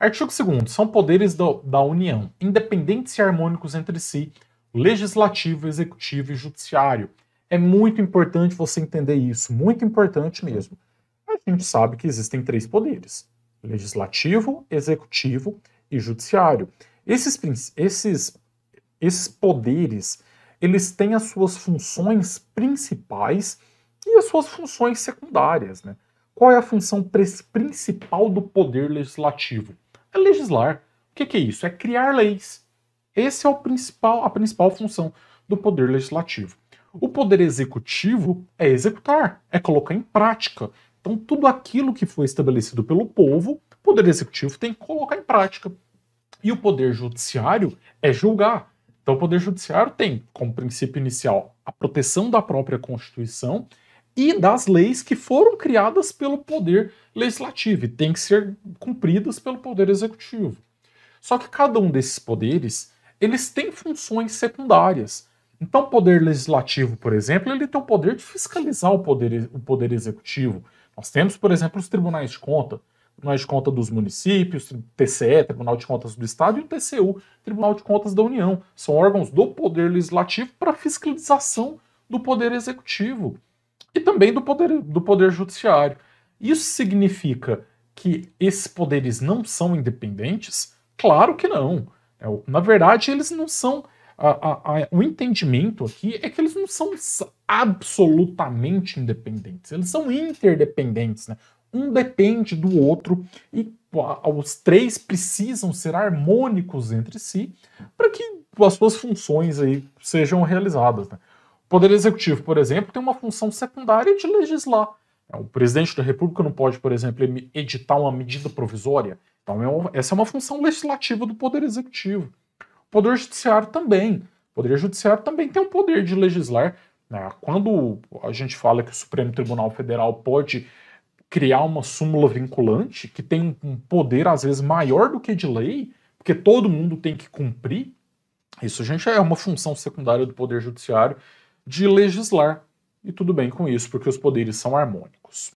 Artigo 2 são poderes do, da União, independentes e harmônicos entre si, legislativo, executivo e judiciário. É muito importante você entender isso, muito importante mesmo. A gente sabe que existem três poderes: legislativo, executivo e judiciário. Esses, esses, esses poderes, eles têm as suas funções principais e as suas funções secundárias, né? Qual é a função principal do poder legislativo? é legislar. O que, que é isso? É criar leis. Essa é o principal, a principal função do poder legislativo. O poder executivo é executar, é colocar em prática. Então, tudo aquilo que foi estabelecido pelo povo, o poder executivo tem que colocar em prática. E o poder judiciário é julgar. Então, o poder judiciário tem como princípio inicial a proteção da própria Constituição e das leis que foram criadas pelo poder legislativo e têm que ser cumpridas pelo poder executivo. Só que cada um desses poderes, eles têm funções secundárias. Então, o poder legislativo, por exemplo, ele tem o poder de fiscalizar o poder, o poder executivo. Nós temos, por exemplo, os tribunais de conta, Tribunal de Conta dos Municípios, TCE, Tribunal de Contas do Estado, e o TCU, Tribunal de Contas da União. São órgãos do Poder Legislativo para fiscalização do Poder Executivo e também do poder, do poder judiciário. Isso significa que esses poderes não são independentes? Claro que não. É na verdade, eles não são. A, a, a, o entendimento aqui é que eles não são absolutamente independentes, eles são interdependentes. Né? Um depende do outro e os três precisam ser harmônicos entre si para que as suas funções aí sejam realizadas. Né? Poder Executivo, por exemplo, tem uma função secundária de legislar. É, o presidente da República não pode, por exemplo, editar uma medida provisória. Então, é essa é uma função legislativa do Poder Executivo. O Poder Judiciário também. O Poder Judiciário também tem o um poder de legislar. Né? Quando a gente fala que o Supremo Tribunal Federal pode criar uma súmula vinculante, que tem um poder, às vezes, maior do que de lei, porque todo mundo tem que cumprir, isso, gente, é uma função secundária do Poder Judiciário de legislar, e tudo bem com isso, porque os poderes são harmônicos.